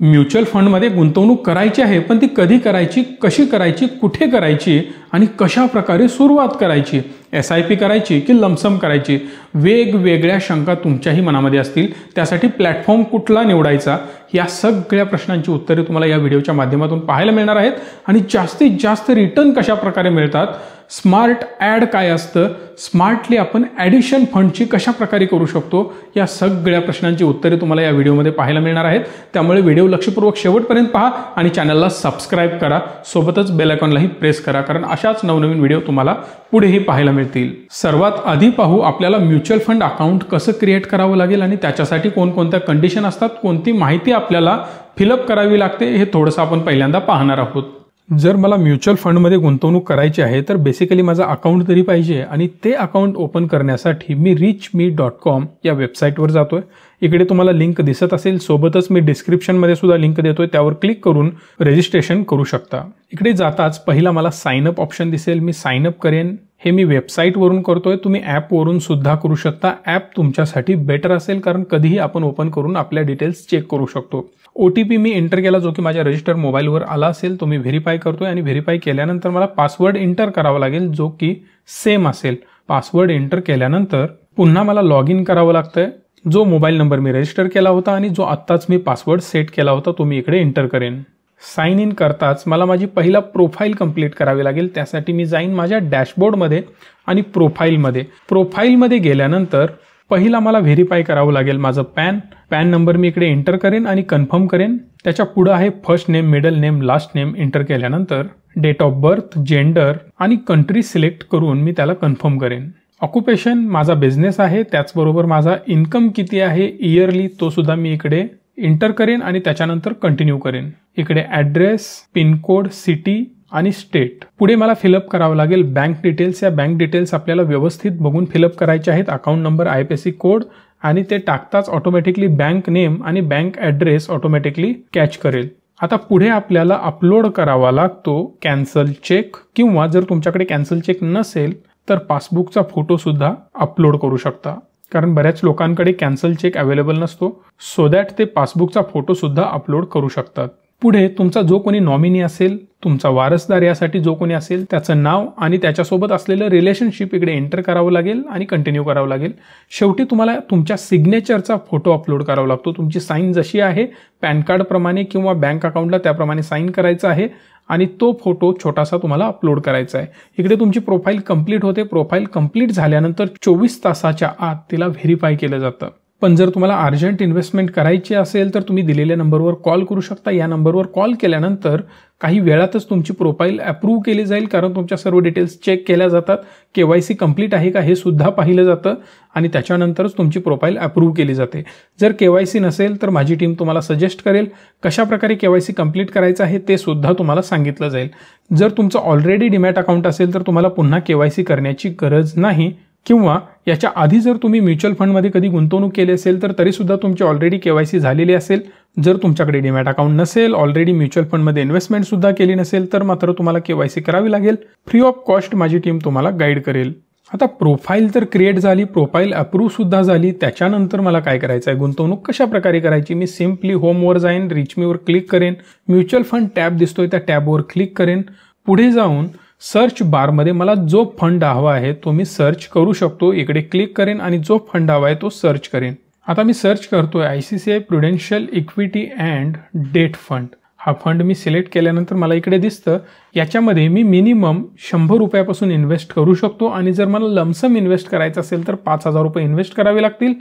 mutual फंडमध्ये गुंतवणूक करायची आहे पण ती कधी करायची कशी करायची कुठे करायची आणि कशा प्रकारे सुरुवात करायची एस आय पी करायची की लमसम करायची वेगवेगळ्या शंका तुमच्याही मनामध्ये असतील त्यासाठी प्लॅटफॉर्म कुठला निवडायचा या सगळ्या प्रश्नांची उत्तरे तुम्हाला या व्हिडिओच्या माध्यमातून पाहायला मिळणार आहेत आणि जास्तीत जास्त रिटर्न कशा प्रकारे मिळतात स्मार्ट ॲड काय असतं स्मार्टली आपण ॲडिशन फंडची कशा प्रकारे करू शकतो या सगळ्या प्रश्नांची उत्तरे तुम्हाला या व्हिडिओमध्ये पाहायला मिळणार आहेत त्यामुळे व्हिडिओ लक्षपूर्वक शेवटपर्यंत पहा आणि चॅनलला सबस्क्राईब करा सोबतच बेलायकॉनलाही प्रेस करा कारण अशाच नवनवीन व्हिडिओ तुम्हाला पुढेही पाहायला मिळतात मिळतील सर्वात आधी पाहू आपल्याला म्युच्युअल फंड अकाउंट कसं क्रिएट करावं लागेल आणि त्याच्यासाठी कोणकोणत्या कंडिशन असतात कोणती माहिती आपल्याला फिलअप करावी लागते हे थोडंसं आपण पहिल्यांदा पाहणार आहोत जर मला म्युच्युअल फंडमध्ये गुंतवणूक करायची आहे तर बेसिकली माझा अकाउंट तरी पाहिजे आणि ते अकाउंट ओपन करण्यासाठी मी रिच मी डॉट कॉम या वेबसाईटवर जातोय इकडे तुम्हाला लिंक दिसत असेल सोबतच मी डिस्क्रिप्शनमध्ये सुद्धा लिंक देतोय त्यावर क्लिक करून रजिस्ट्रेशन करू शकता इकडे जाताच पहिला मला साइन अप ऑप्शन दिसेल मी साइन अप करेन हे मी वेबसाईटवरून करतोय तुम्ही ॲपवरून सुद्धा करू शकता ॲप तुमच्यासाठी बेटर असेल कारण कधीही आपण ओपन करून आपल्या डिटेल्स चेक करू शकतो ओ टी पी मी एंटर केला जो की माझ्या रजिस्टर मोबाईलवर आला असेल तो मी व्हेरीफाय करतोय आणि व्हेरीफाय केल्यानंतर मला पासवर्ड एंटर करावा लागेल जो की सेम असेल पासवर्ड एंटर केल्यानंतर पुन्हा मला लॉग इन करावं लागतंय जो मोबाईल नंबर मी रजिस्टर केला होता आणि जो आत्ताच मी पासवर्ड सेट केला होता तो मी इकडे एंटर करेन साईन इन करताच मला माझी पहिला प्रोफाईल कंप्लीट करावी लागेल त्यासाठी मी जाईन माझ्या डॅशबोर्डमध्ये आणि प्रोफाईलमध्ये प्रोफाईलमध्ये गेल्यानंतर पहिला मला व्हेरीफाय करावं लागेल माझं पॅन पॅन नंबर मी इकडे एंटर करेन आणि कन्फर्म करेन त्याच्या पुढं आहे first name middle name last name enter केल्यानंतर डेट ऑफ बर्थ जेंडर आणि कंट्री सिलेक्ट करून मी त्याला कन्फर्म करेन ऑक्युपेशन माझा बिझनेस आहे त्याचबरोबर माझा इन्कम किती आहे इयरली तो सुद्धा मी इकडे इंटर करेन आणि त्याच्यानंतर कंटिन्यू करेन इकडे ॲड्रेस पिनकोड सिटी आणि स्टेट पुढे मला फिलअप करावं लागेल बँक डिटेल्स या बँक डिटेल्स आपल्याला व्यवस्थित बघून फिलअप करायचे आहेत account number I P C code आणि ते टाकताच ऑटोमॅटिकली बँक नेम आणि बँक ॲड्रेस ऑटोमॅटिकली कॅच करेल आता पुढे आपल्याला अपलोड करावा लागतो कॅन्सल चेक किंवा जर तुमच्याकडे कॅन्सल चेक नसेल तर पासबुकचा फोटो सुद्धा अपलोड करू शकता कारण बऱ्याच लोकांकडे कॅन्सल चेक अवेलेबल नसतो सो दॅट ते पासबुकचा फोटो सुद्धा अपलोड करू शकतात पुढे तुमचा जो कोणी नॉमिनी असेल तुमचा वारसदार यासाठी जो कोणी असेल त्याचं नाव आणि त्याच्यासोबत असलेलं रिलेशनशिप इकडे एंटर करावं लागेल आणि कंटिन्यू करावं लागेल शेवटी तुम्हाला तुमच्या सिग्नेचरचा फोटो अपलोड करावा लागतो तुमची साईन जशी आहे पॅन कार्डप्रमाणे किंवा बँक अकाउंटला त्याप्रमाणे साईन करायचं आहे आणि तो फोटो छोटासा तुम्हाला अपलोड करायचा आहे इकडे तुमची प्रोफाईल कंप्लीट होते प्रोफाईल कंप्लीट झाल्यानंतर चोवीस तासाच्या आत तिला व्हेरीफाय केलं जातं पण जर तुम्हाला अर्जंट इन्व्हेस्टमेंट करायची असेल तर तुम्ही दिलेल्या नंबरवर कॉल करू शकता या नंबरवर कॉल केल्यानंतर काही वेळातच तुमची प्रोफाईल अप्रूव्ह केली जाईल कारण तुमच्या सर्व डिटेल्स चेक केल्या जातात के वाय सी कंप्लीट आहे का हे सुद्धा पाहिलं जातं आणि त्याच्यानंतरच तुमची प्रोफाईल अप्रूव्ह केली जाते जर के वाय सी नसेल तर माझी टीम तुम्हाला सजेस्ट करेल कशाप्रकारे के वाय सी कंप्लीट करायचं आहे ते सुद्धा तुम्हाला सांगितलं जाईल जर तुमचं ऑलरेडी डिमॅट अकाउंट असेल तर तुम्हाला पुन्हा के वाय सी करण्याची गरज नाही किंवा याच्या आधी जर तुम्ही म्युच्युअल फंडमध्ये कधी गुंतवणूक केली असेल तर तरीसुद्धा तुमची ऑलरेडी के वाय सी झालेली असेल जर तुमच्याकडे डीमॅट अकाउंट नसेल ऑलरेडी म्युच्युअल फंडमध्ये सुद्धा केली नसेल तर मात्र तुम्हाला के वाय सी करावी लागेल फ्री ऑफ कॉस्ट माझी टीम तुम्हाला गाईड करेल आता प्रोफाईल तर क्रिएट झाली प्रोफाईल सुद्धा झाली त्याच्यानंतर मला काय करायचं आहे गुंतवणूक कशा प्रकारे करायची मी सिम्पली होमवर जाईन रिचमीवर क्लिक करेन म्युच्युअल फंड टॅब दिसतोय त्या टॅबवर क्लिक करेन पुढे जाऊन सर्च बारमध्ये मला जो फंड हवा आहे तो मी सर्च करू शकतो इकडे क्लिक करेन आणि जो फंड हवा आहे तो सर्च करेन आता मी सर्च करतोय I C C I Prudential equity and debt fund हा फंड मी सिलेक्ट केल्यानंतर मला इकडे दिसतं याच्यामध्ये मी मिनिमम शंभर रुपयापासून इन्व्हेस्ट करू शकतो आणि जर मला लमसम इन्व्हेस्ट करायचं असेल तर पाच हजार रुपये इन्व्हेस्ट करावे लागतील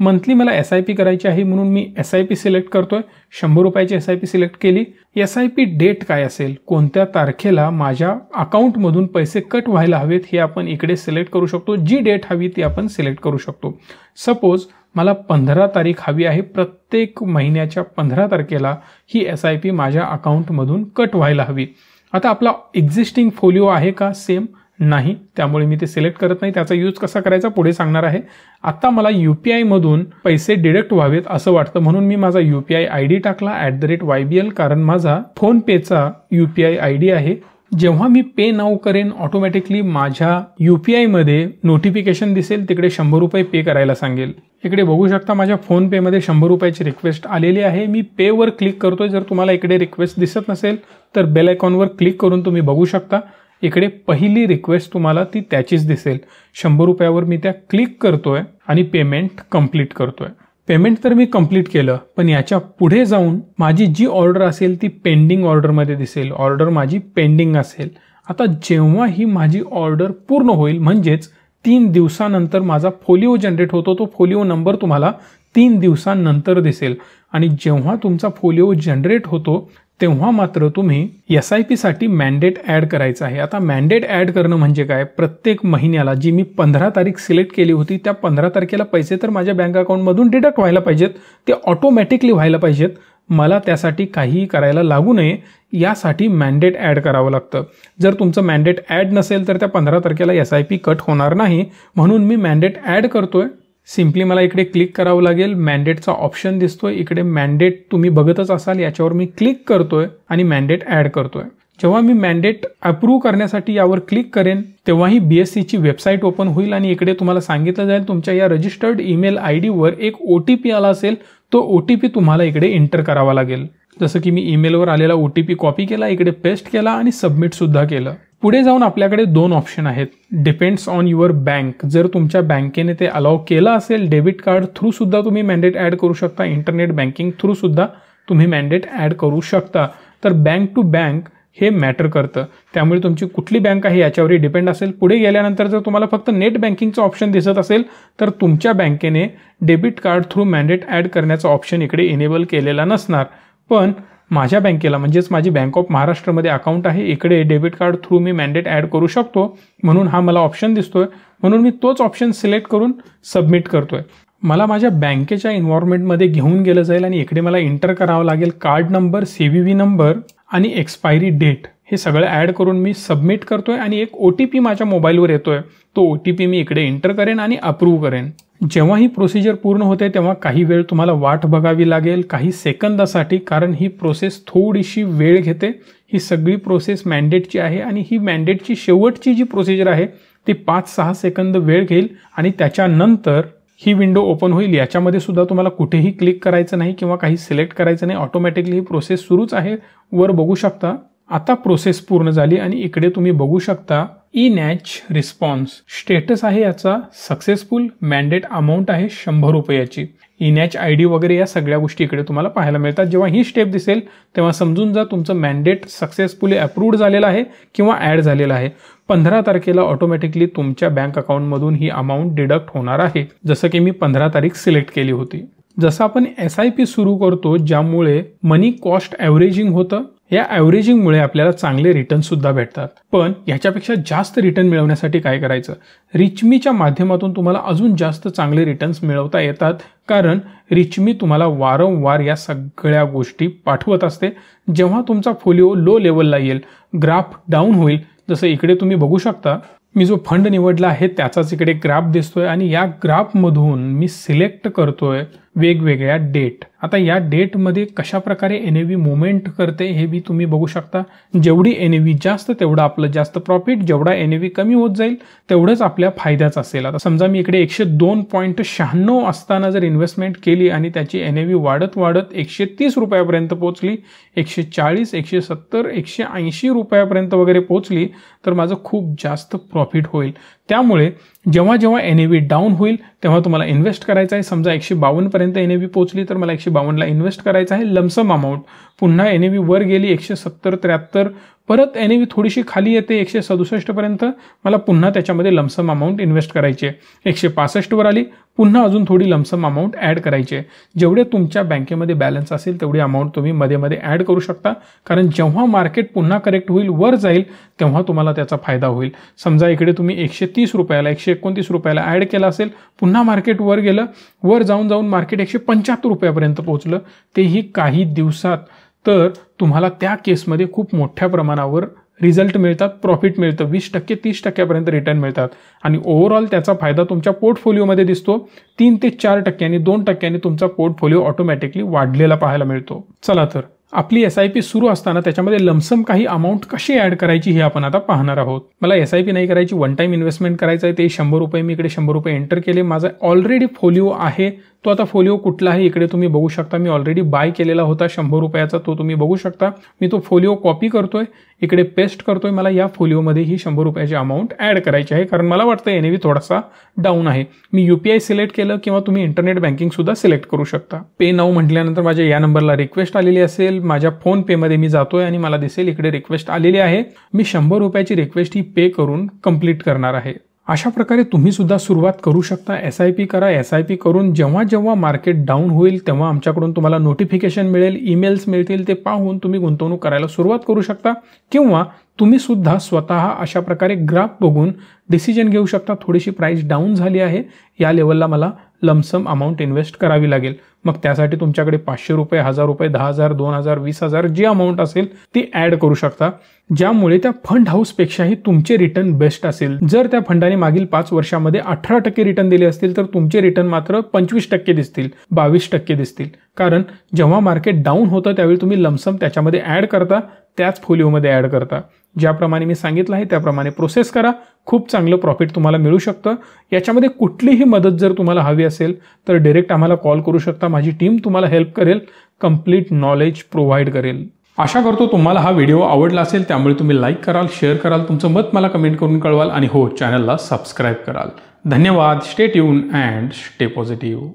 मंथली मला एस आय पी करायची आहे म्हणून मी एस आय पी सिलेक्ट करतोय शंभर रुपयाची एस आय पी सिलेक्ट केली एस आय पी डेट काय असेल कोणत्या तारखेला माझ्या अकाउंटमधून पैसे कट व्हायला हवेत हे आपण इकडे सिलेक्ट करू शकतो जी डेट हवी ती आपण सिलेक्ट करू शकतो सपोज मला पंधरा तारीख हवी आहे प्रत्येक महिन्याच्या पंधरा तारखेला ही एस आय पी माझ्या अकाउंटमधून कट व्हायला हवी आता आपला एक्झिस्टिंग फोलिओ आहे का सेम नाही त्यामुळे मी ते सिलेक्ट करत नाही त्याचा यूज कसा करायचा पुढे सांगणार आहे आता मला यू पी आयमधून पैसे डिडक्ट व्हावेत असं वाटतं म्हणून मी माझा U P I I D टाकला at the rate Y B L कारण माझा फोनपेचा U P I I D आहे जेव्हा मी पे नाव करेन ऑटोमॅटिकली माझ्या यू पी आयमध्ये नोटिफिकेशन दिसेल तिकडे शंभर रुपये पे करायला सांगेल इकडे बघू शकता माझ्या फोनपेमध्ये शंभर रुपयाची रिक्वेस्ट आलेली आहे मी पेवर क्लिक करतोय जर तुम्हाला इकडे रिक्वेस्ट दिसत नसेल तर बेल आयकॉनवर क्लिक करून तुम्ही बघू शकता इकडे पहिली रिक्वेस्ट तुम्हाला ती त्याचीच दिसेल शंभर रुपयावर मी त्या क्लिक करतोय आणि पेमेंट कम्प्लीट करतोय पेमेंट तर मी कंप्लीट केलं पण याच्या पुढे जाऊन माझी जी ऑर्डर असेल ती पेंडिंग ऑर्डरमध्ये दिसेल ऑर्डर माझी पेंडिंग असेल आता जेव्हा ही माझी ऑर्डर पूर्ण होईल म्हणजेच तीन दिवसानंतर माझा फोलिओ जनरेट होतो तो फोलिओ नंबर तुम्हाला तीन दिवसांनंतर दिसेल आणि जेव्हा तुमचा फोलिओ जनरेट होतो तेव्हा मात्र तुम्ही एस आय पीसाठी मॅन्डेट ॲड करायचं आहे आता मॅन्डेट ॲड करणं म्हणजे काय प्रत्येक महिन्याला जी मी पंधरा तारीख सिलेक्ट केली होती त्या पंधरा तारखेला पैसे तर माझ्या बँक अकाउंटमधून डिडक्ट व्हायला पाहिजेत ते ऑटोमॅटिकली व्हायला पाहिजेत मला त्यासाठी काहीही करायला लागू नये यासाठी मॅन्डेट ॲड करावं लागतं जर तुमचं मॅन्डेट ॲड नसेल तर त्या पंधरा तारखेला एस आय पी कट होणार नाही म्हणून मी मॅन्डेट ॲड करतोय सिम्पली मला इकडे क्लिक करावं लागेल मँडेटचा ऑप्शन दिसतोय इकडे मँडेट तुम्ही बघतच असाल याच्यावर मी क्लिक करतोय आणि मँडेट ॲड करतोय जेव्हा मी मँडेट अप्रूव्ह करण्यासाठी यावर क्लिक करेन तेव्हाही बी एस सीची वेबसाईट ओपन होईल आणि इकडे तुम्हाला सांगितलं जाईल तुमच्या या रजिस्टर्ड ईमेल आय डीवर एक ओ टी पी आला असेल तो ओ टी पी तुम्हाला इकडे एंटर करावा लागेल जसं की मी ईमेलवर आलेला ओ टी पी कॉपी केला इकडे पेस्ट केला आणि सबमिटसुद्धा केलं पुढे जाऊन आपल्याकडे दोन ऑप्शन आहेत डिपेंड्स ऑन युअर बँक जर तुमच्या बँकेने ते अलाव केलं असेल डेबिट कार्ड थ्रूसुद्धा तुम्ही मॅन्डेट ॲड करू शकता इंटरनेट बँकिंग थ्रूसुद्धा तुम्ही मॅन्डेट ॲड करू शकता तर बँक टू बँक हे मॅटर करतं त्यामुळे तुमची कुठली बँक आहे याच्यावरही डिपेंड असेल पुढे गेल्यानंतर जर तुम्हाला फक्त नेट बँकिंगचं ऑप्शन दिसत असेल तर तुमच्या बँकेने debit card through mandate add करण्याचं ऑप्शन इकडे इनेबल केलेला नसणार पण माझ्या बँकेला म्हणजेच माझी बँक ऑफ महाराष्ट्रमध्ये अकाउंट आहे इकडे डेबिट कार्ड थ्रू मी मॅन्डेट ॲड करू शकतो म्हणून हा मला ऑप्शन दिसतोय म्हणून मी तोच ऑप्शन सिलेक्ट करून सबमिट करतोय मला माझ्या बँकेच्या इन्व्हॉर्मेंटमध्ये घेऊन गेलं जाईल आणि इकडे मला इंटर करावं लागेल card number C V V number आणि एक्सपायरी डेट हे सगळं ॲड करून मी सबमिट करतोय आणि एक ओ टी पी माझ्या मोबाईलवर येतोय तो ओ टी पी मी इकडे इंटर करेन आणि अप्रूव्ह करेन जेव्हा ही प्रोसिजर पूर्ण होते तेव्हा काही वेळ तुम्हाला वाट बघावी लागेल काही सेकंदासाठी कारण ही प्रोसेस थोडीशी वेळ घेते ही सगळी प्रोसेस मॅन्डेटची आहे आणि ही मॅन्डेटची शेवटची जी प्रोसिजर आहे ती पाच सहा सेकंद वेळ घेईल आणि त्याच्यानंतर ही विंडो ओपन होईल याच्यामध्ये सुद्धा तुम्हाला कुठेही क्लिक करायचं नाही किंवा काही सिलेक्ट करायचं नाही ऑटोमॅटिकली ही प्रोसेस सुरूच आहे वर बघू शकता आता प्रोसेस पूर्ण झाली आणि इकडे तुम्ही बघू शकता ई नॅच रिस्पॉन्स स्टेटस आहे याचा सक्सेसफुल मॅन्डेट अमाऊंट आहे शंभर रुपयाची ई नॅच आय डी वगैरे या सगळ्या गोष्टी इकडे तुम्हाला पाहायला मिळतात जेव्हा ही स्टेप दिसेल तेव्हा समजून जा तुमचं मॅन्डेट सक्सेसफुली अप्रूव्ड झालेलं आहे किंवा ॲड झालेलं आहे पंधरा तारखेला ऑटोमॅटिकली तुमच्या बँक अकाउंटमधून ही अमाऊंट डिडक्ट होणार आहे जसं की मी पंधरा तारीख सिलेक्ट केली होती जसं आपण एस आय पी सुरू करतो ज्यामुळे मनी कॉस्ट ॲव्हरेजिंग होतं या ॲव्हरेजिंगमुळे आपल्याला चांगले रिटर्नसुद्धा भेटतात पण ह्याच्यापेक्षा जास्त रिटर्न मिळवण्यासाठी काय करायचं रिचमीच्या माध्यमातून तुम्हाला अजून जास्त चांगले रिटर्न्स मिळवता येतात कारण रिचमी तुम्हाला वारंवार या सगळ्या गोष्टी पाठवत असते जेव्हा तुमचा फोलिओ लो लेवलला येईल ग्राफ डाऊन होईल जसं इकडे तुम्ही बघू शकता मी जो फंड निवडला आहे त्याचाच इकडे ग्राफ दिसतोय आणि या ग्राफमधून मी सिलेक्ट करतोय वेगवेगळ्या डेट आता या डेटमध्ये कशाप्रकारे एन ए व्ही मुवमेंट करते हे बी तुम्ही बघू शकता जेवढी एन ए जास्त तेवढं आपलं जास्त प्रॉफिट जेवढा एन ए व्ही कमी होत जाईल तेवढंच आपल्या फायद्याचं असेल आता समजा मी इकडे एकशे दोन पॉईंट शहाण्णव असताना जर इन्व्हेस्टमेंट केली आणि त्याची एन ए व्ही वाढत वाढत एकशे तीस रुपयापर्यंत पोहोचली एकशे चाळीस एकशे सत्तर एकशे ऐंशी रुपयापर्यंत वगैरे पोहोचली तर माझं खूप जास्त प्रॉफिट होईल त्यामुळे जेव्हा जेव्हा एन ए व्ही डाऊन होईल तेव्हा तुम्हाला इन्व्हेस्ट करायचं आहे समजा एकशे बावन्नपर्यंत एन ए व्ही पोचली तर मला एकशे बावन्नला इन्व्हेस्ट करायचं आहे लमसम अमाऊंट पुन्हा एन ए व्ही वर गेली एकशे सत्तर त्र्याहत्तर परत एन एव्ही थोडीशी खाली येते एकशे सदुसष्टपर्यंत मला पुन्हा त्याच्यामध्ये लमसम अमाऊंट इन्व्हेस्ट करायची आहे एकशे पासष्टवर आली पुन्हा अजून थोडी लमसम अमाऊंट ॲड करायची आहे जेवढे तुमच्या बँकेमध्ये बॅलन्स असेल तेवढी अमाऊंट तुम्ही मध्ये मध्ये ॲड करू शकता कारण जेव्हा मार्केट पुन्हा करेक्ट होईल वर जाईल तेव्हा तुम्हाला त्याचा फायदा होईल समजा इकडे तुम्ही एकशे तीस रुपयाला एकशे एकोणतीस रुपयाला ॲड केला असेल पुन्हा मार्केट वर गेलं वर जाऊन जाऊन मार्केट एकशे पंच्याहत्तर रुपयापर्यंत पोहोचलं तेही काही दिवसात तर तुम्हाला त्या केसमध्ये खूप मोठ्या प्रमाणावर रिझल्ट मिळतात प्रॉफिट मिळतं वीस टक्के तीस टक्क्यापर्यंत रिटर्न मिळतात आणि ओव्हरऑल त्याचा फायदा तुमच्या पोर्टफोलिओमध्ये दिसतो तीन ते चार टक्क्यांनी दोन टक्क्यांनी तुमचा पोर्टफोलिओ ऑटोमॅटिकली वाढलेला पाहायला मिळतो चला तर आपली एस आय पी सुरू असताना त्याच्यामध्ये लमसम काही अमाऊंट कशी ॲड करायची हे आपण आता पाहणार आहोत मला एस आय पी नाही करायची वन टाईम इन्व्हेस्टमेंट करायचं आहे ते शंभर रुपये मी इकडे शंभर रुपये एंटर केले माझा ऑलरेडी फोलिओ आहे तो आता फोलिओ कुठला आहे इकडे तुम्ही बघू शकता मी ऑलरेडी बाय केलेला होता शंभर रुपयाचा तो तुम्ही बघू शकता मी तो फोलिओ कॉपी करतोय इकडे पेस्ट करतोय मला या फोलिओमध्ये ही शंभर रुपयाची अमाऊंट ॲड करायची आहे कारण मला वाटतं एन थोडासा डाऊन आहे मी यू पी सिलेक्ट केलं किंवा तुम्ही इंटरनेट बँकिंग सुद्धा सिलेक्ट करू शकता पे नाव म्हटल्यानंतर माझ्या या नंबरला रिक्वेस्ट आलेली असेल माझ्या फोन फोनपेमध्ये मी जातो आहे आणि मला दिसेल इकडे रिक्वेस्ट आलेली आहे मी शंभर रुपयाची रिक्वेस्ट ही पे करून कंप्लीट करणार आहे अशा प्रकारे तुम्ही सुद्धा सुरुवात करू शकता एस आय पी करा एस आय पी करून जेव्हा जेव्हा मार्केट डाऊन होईल तेव्हा आमच्याकडून तुम्हाला नोटिफिकेशन मिळेल ईमेल्स मिळतील ते पाहून तुम्ही गुंतवणूक करायला सुरुवात करू शकता किंवा तुम्ही सुद्धा स्वतः अशा प्रकारे ग्राफ बघून डिसिजन घेऊ शकता थोडीशी प्राइस डाऊन झाली आहे या लेवलला मला लमसम अमाऊंट इन्व्हेस्ट करावी लागेल मग त्यासाठी तुमच्याकडे पाचशे रुपये हजार रुपये दहा हजार दोन हजार वीस हजार जी अमाऊंट असेल ती ऍड करू शकता ज्यामुळे त्या फंड हाऊसपेक्षाही तुमचे रिटर्न बेस्ट असेल जर त्या फंडाने मागील पाच वर्षामध्ये अठरा टक्के रिटर्न दिले असतील तर तुमचे रिटर्न मात्र पंचवीस टक्के दिसतील बावीस टक्के दिसतील कारण जेव्हा मार्केट डाऊन होतं त्यावेळी तुम्ही लमसम त्याच्यामध्ये ऍड करता त्याच फोलिओमध्ये ऍड करता ज्याप्रमाणे मी सांगितलं आहे त्याप्रमाणे प्रोसेस करा खूप चांगलं प्रॉफिट तुम्हाला मिळू शकतं याच्यामध्ये कुठलीही मदत जर तुम्हाला हवी असेल तर डिरेक्ट आम्हाला कॉल करू शकता माझी टीम तुम्हाला हेल्प करेल कम्प्लीट नॉलेज प्रोव्हाइड करेल आशा करतो तुम्हाला हा व्हिडिओ आवडला असेल त्यामुळे तुम्ही लाईक कराल शेअर कराल तुमचं मत मला कमेंट करून कळवाल आणि हो चॅनलला सबस्क्राईब कराल धन्यवाद stay tune and stay positive